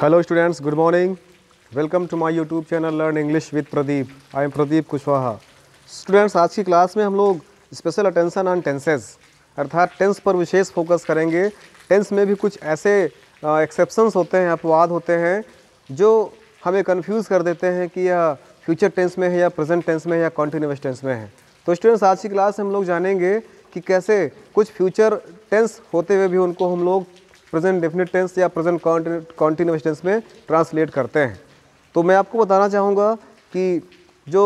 hello students good morning welcome to my YouTube channel learn English with Pradeep I am Pradeep Kushwaha students आज की class में हम लोग special attention on tenses अर्थात tense पर विशेष फोकस करेंगे टेंस में भी कुछ ऐसे एक्सेप्शंस होते हैं अपवाद होते हैं जो हमें कंफ्यूज कर देते हैं कि यह फ्यूचर टेंस में है या प्रजेंट टेंस में है या कॉन्टीन्यूस टेंस में है तो स्टूडेंट्स आज की क्लास में हम लोग जानेंगे कि कैसे कुछ फ्यूचर टेंस होते हुए भी उनको हम लोग प्रेजेंट डेफिनेट टेंस या प्रेजेंट कॉन्टीन्यूस टेंस में ट्रांसलेट करते हैं तो मैं आपको बताना चाहूँगा कि जो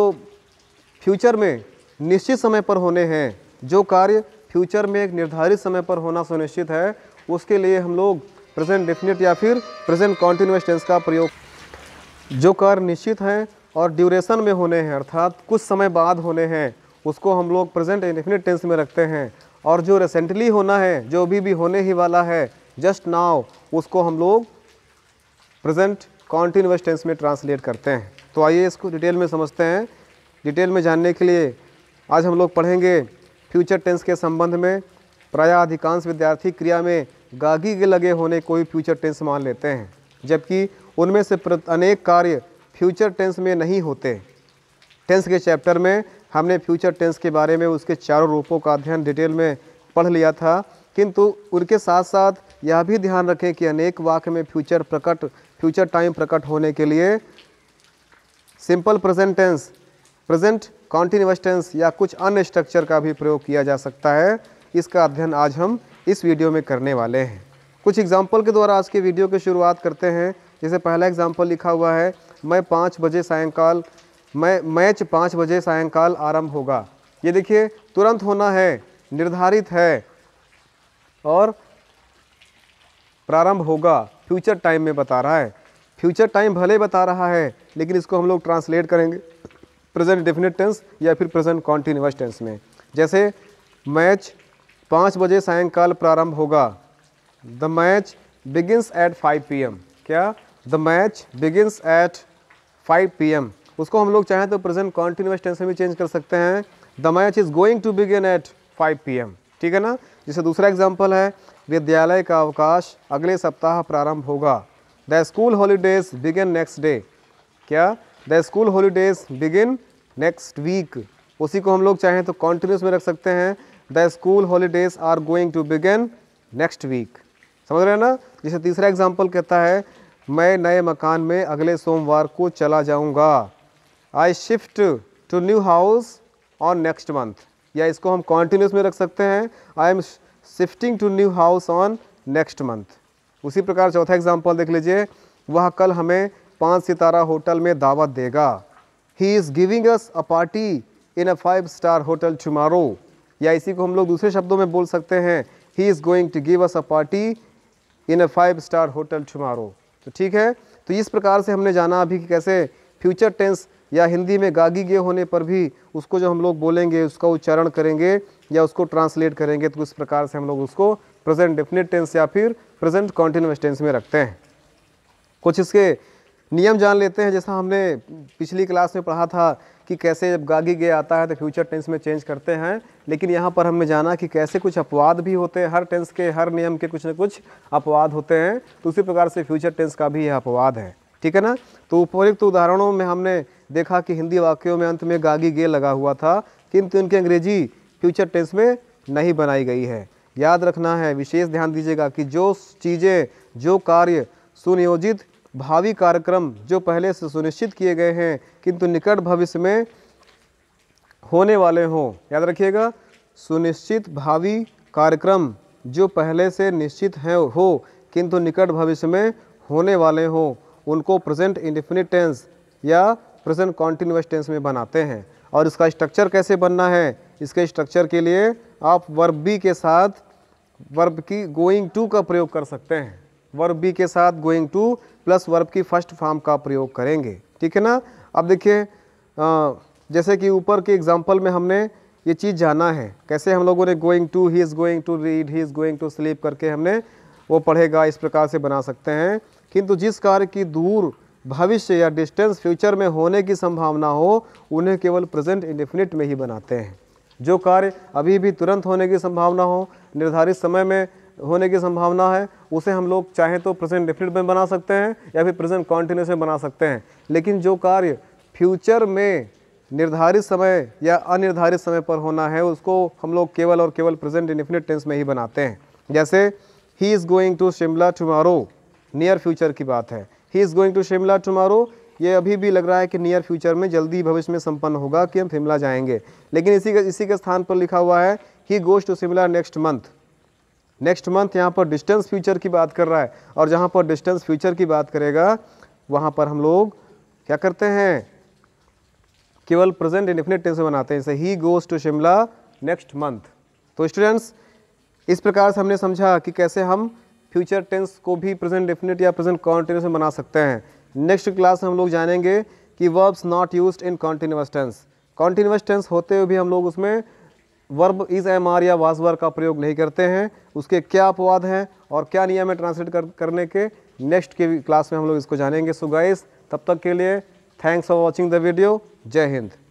फ्यूचर में निश्चित समय पर होने हैं जो कार्य फ्यूचर में एक निर्धारित समय पर होना सुनिश्चित है उसके लिए हम लोग प्रेजेंट डेफिनेट या फिर प्रेजेंट कॉन्टीन्यूस टेंस का प्रयोग जो कार्य निश्चित हैं और ड्यूरेशन में होने हैं अर्थात कुछ समय बाद होने हैं उसको हम लोग प्रेजेंट डेफिनेट टेंस में रखते हैं और जो रिसेंटली होना है जो अभी भी होने ही वाला है जस्ट नाव उसको हम लोग प्रेजेंट कॉन्टिन्यूस टेंस में ट्रांसलेट करते हैं तो आइए इसको डिटेल में समझते हैं डिटेल में जानने के लिए आज हम लोग पढ़ेंगे फ्यूचर टेंस के संबंध में प्रायः अधिकांश विद्यार्थी क्रिया में गागी के लगे होने को ही फ्यूचर टेंस मान लेते हैं जबकि उनमें से अनेक कार्य फ्यूचर टेंस में नहीं होते टेंस के चैप्टर में हमने फ्यूचर टेंस के बारे में उसके चारों रूपों का अध्ययन डिटेल में पढ़ लिया था किंतु उनके साथ साथ यह भी ध्यान रखें कि अनेक वाक्य में फ्यूचर प्रकट फ्यूचर टाइम प्रकट होने के लिए simple present tense present continuous tense या कुछ अन्य स्ट्रक्चर का भी प्रयोग किया जा सकता है इसका अध्ययन आज हम इस वीडियो में करने वाले हैं कुछ एग्जाम्पल के द्वारा आज के वीडियो की शुरुआत करते हैं जैसे पहला एग्जाम्पल लिखा हुआ है मैं पाँच बजे सायंकाल मैं मैच पाँच बजे सायंकाल आरंभ होगा ये देखिए तुरंत होना है निर्धारित है और प्रारंभ होगा फ्यूचर टाइम में बता रहा है फ्यूचर टाइम भले बता रहा है लेकिन इसको हम लोग ट्रांसलेट करेंगे प्रेजेंट डेफिनेट टेंस या फिर प्रेजेंट कॉन्टीन्यूस टेंस में जैसे मैच पाँच बजे सायंकाल प्रारंभ होगा the match begins at P M क्या the match begins at P M उसको हम लोग चाहें तो प्रेजेंट कॉन्टीन्यूस टेंस में भी चेंज कर सकते हैं the match is going to begin at P M ठीक है ना जैसे दूसरा एग्जाम्पल है विद्यालय का अवकाश अगले सप्ताह प्रारंभ होगा the school holidays begin next day क्या the school holidays begin next week उसी को हम लोग चाहें तो कॉन्टिन्यूस में रख सकते हैं the school holidays are going to begin next week समझ रहे हैं ना जैसे तीसरा एग्जाम्पल कहता है मैं नए मकान में अगले सोमवार को चला जाऊंगा I shift to new house on next month या इसको हम कॉन्टिन्यूस में रख सकते हैं I am shifting to new house on next month उसी प्रकार चौथा एग्जाम्पल देख लीजिए वह कल हमें पाँच सितारा होटल में दावत देगा he is giving us a party in a five star hotel tomorrow या इसी को हम लोग दूसरे शब्दों में बोल सकते हैं he is going to give us a party in a five star hotel tomorrow तो ठीक है तो इस प्रकार से हमने जाना अभी कि कैसे फ्यूचर टेंस या हिंदी में गागी गे होने पर भी उसको जो हम लोग बोलेंगे उसका उच्चारण करेंगे या उसको ट्रांसलेट करेंगे तो उस प्रकार से हम लोग उसको प्रेजेंट डेफिनेट टेंस या फिर प्रेजेंट कॉन्टीन्यूस टेंस में रखते हैं कुछ इसके नियम जान लेते हैं जैसा हमने पिछली क्लास में पढ़ा था कि कैसे जब गागी गे आता है तो फ्यूचर टेंस में चेंज करते हैं लेकिन यहाँ पर हमने जाना कि कैसे कुछ अपवाद भी होते हैं हर टेंस के हर नियम के कुछ ना कुछ अपवाद होते हैं तो उसी प्रकार से फ्यूचर टेंस का भी यह अपवाद है ठीक है ना तो उपरोक्त उदाहरणों में हमने देखा कि हिंदी वाक्यों में अंत में गागी गे लगा हुआ था किंतु इनकी अंग्रेजी फ्यूचर टेंस में नहीं बनाई गई है याद रखना है विशेष ध्यान दीजिएगा कि जो चीज़ें जो कार्य सुनियोजित भावी कार्यक्रम जो पहले से सुनिश्चित किए गए हैं किंतु निकट भविष्य में होने वाले हों याद रखिएगा सुनिश्चित भावी कार्यक्रम जो पहले से निश्चित हैं हो किंतु निकट भविष्य में होने वाले हों उनको प्रेजेंट इंडिफिनिट टेंस या प्रेजेंट कॉन्टिन्यूस टेंस में बनाते हैं और इसका स्ट्रक्चर कैसे बनना है इसके स्ट्रक्चर के लिए आप वर्ब बी के साथ वर्ब की गोइंग टू का प्रयोग कर सकते हैं वर्ब बी के साथ गोइंग टू प्लस वर्ब की फर्स्ट फॉर्म का प्रयोग करेंगे ठीक है ना अब देखिए जैसे कि ऊपर के एग्जाम्पल में हमने ये चीज़ जाना है कैसे हम लोगों ने going to he is going to read he is going to sleep करके हमने वो पढ़ेगा इस प्रकार से बना सकते हैं किंतु जिस कार्य की दूर भविष्य या डिस्टेंस फ्यूचर में होने की संभावना हो उन्हें केवल प्रेजेंट इंडिफिनिट में ही बनाते हैं जो कार्य अभी भी तुरंत होने की संभावना हो निर्धारित समय में होने की संभावना है उसे हम लोग चाहें तो प्रेजेंट डिफिनिट में बना सकते हैं या फिर प्रेजेंट कॉन्टीन्यूस में बना सकते हैं लेकिन जो कार्य फ्यूचर में निर्धारित समय या अनिर्धारित समय पर होना है उसको हम लोग केवल और केवल प्रेजेंट इन्फिनिट टेंस में ही बनाते हैं जैसे he is going to Shimla tomorrow near future की बात है he is going to Shimla tomorrow ये अभी भी लग रहा है कि नियर फ्यूचर में जल्दी भविष्य में संपन्न होगा कि हम शिमला जाएंगे लेकिन इसी के इसी के स्थान पर लिखा हुआ है he goes to Shimla next month next month यहाँ पर डिस्टेंस फ्यूचर की बात कर रहा है और जहाँ पर डिस्टेंस फ्यूचर की बात करेगा वहाँ पर हम लोग क्या करते हैं केवल प्रेजेंट इंडिफिनिट टेंस में बनाते हैं जैसे he goes to Shimla next month तो स्टूडेंट्स इस प्रकार से हमने समझा कि कैसे हम फ्यूचर टेंस को भी प्रेजेंट डेफिनेट या प्रेजेंट कॉन्टीन्यूस में बना सकते हैं नेक्स्ट क्लास में हम लोग जानेंगे कि verbs not use in continuous tense continuous tense होते हुए भी हम लोग उसमें वर्ब इज एम आर या वाजवर का प्रयोग नहीं करते हैं उसके क्या अपवाद हैं और क्या नियम है ट्रांसलेट कर, करने के नेक्स्ट के क्लास में हम लोग इसको जानेंगे सो गाइस तब तक के लिए thanks for watching the video जय हिंद